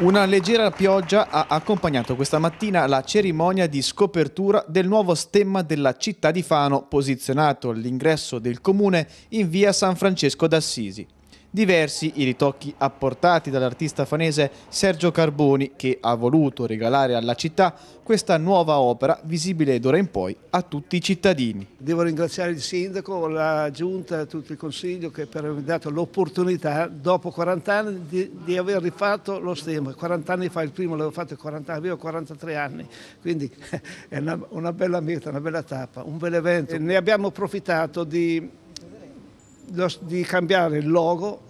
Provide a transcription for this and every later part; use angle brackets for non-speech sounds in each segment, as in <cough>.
Una leggera pioggia ha accompagnato questa mattina la cerimonia di scopertura del nuovo stemma della città di Fano, posizionato all'ingresso del comune in via San Francesco d'Assisi diversi i ritocchi apportati dall'artista fanese Sergio Carboni che ha voluto regalare alla città questa nuova opera visibile d'ora in poi a tutti i cittadini. Devo ringraziare il sindaco, la giunta, tutto il consiglio che per avermi dato l'opportunità dopo 40 anni di, di, aver rifatto lo stemma. 40 anni fa il primo l'avevo fatto 40, avevo 43 anni, quindi <laughs> è una, una bella meta, una bella tappa, un bel evento. Ne abbiamo approfittato di di cambiare il logo,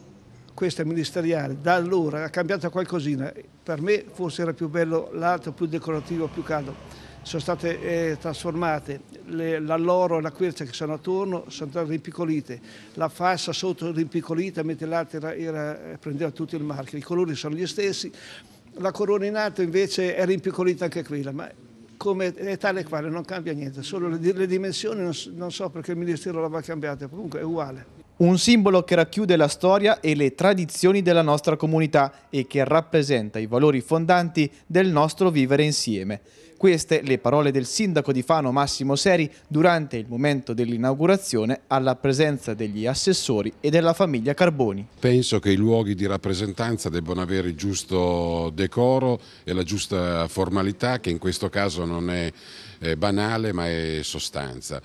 questo è ministeriale, da allora ha cambiato qualcosina, per me forse era più bello l'altro, più decorativo, più caldo. Sono state eh, trasformate l'alloro e la quercia che sono attorno, sono state rimpiccolite, la fascia sotto rimpiccolita mentre l'altra eh, prendeva tutto il marchio, i colori sono gli stessi, la corona in alto invece è rimpiccolita anche quella, ma come è tale quale, non cambia niente, solo le, le dimensioni non, non so perché il Ministero l'aveva cambiata, comunque è uguale un simbolo che racchiude la storia e le tradizioni della nostra comunità e che rappresenta i valori fondanti del nostro vivere insieme. Queste le parole del sindaco di Fano Massimo Seri durante il momento dell'inaugurazione alla presenza degli assessori e della famiglia Carboni. Penso che i luoghi di rappresentanza debbano avere il giusto decoro e la giusta formalità che in questo caso non è eh, banale ma è sostanza.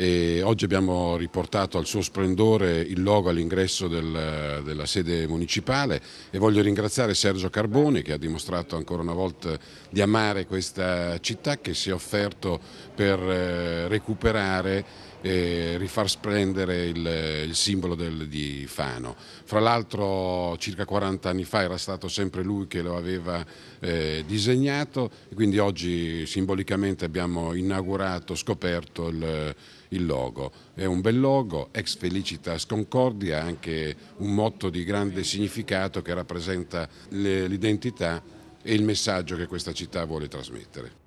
E oggi abbiamo riportato al suo splendore il logo all'ingresso del, della sede municipale e voglio ringraziare Sergio Carboni che ha dimostrato ancora una volta di amare questa città che si è offerto per eh, recuperare eh, rifar splendere il, il simbolo del, di Fano. Fra l'altro circa 40 anni fa era stato sempre lui che lo aveva eh, disegnato e quindi oggi simbolicamente abbiamo inaugurato, scoperto il, il logo. È un bel logo, ex Felicitas Concordia, anche un motto di grande significato che rappresenta l'identità e il messaggio che questa città vuole trasmettere.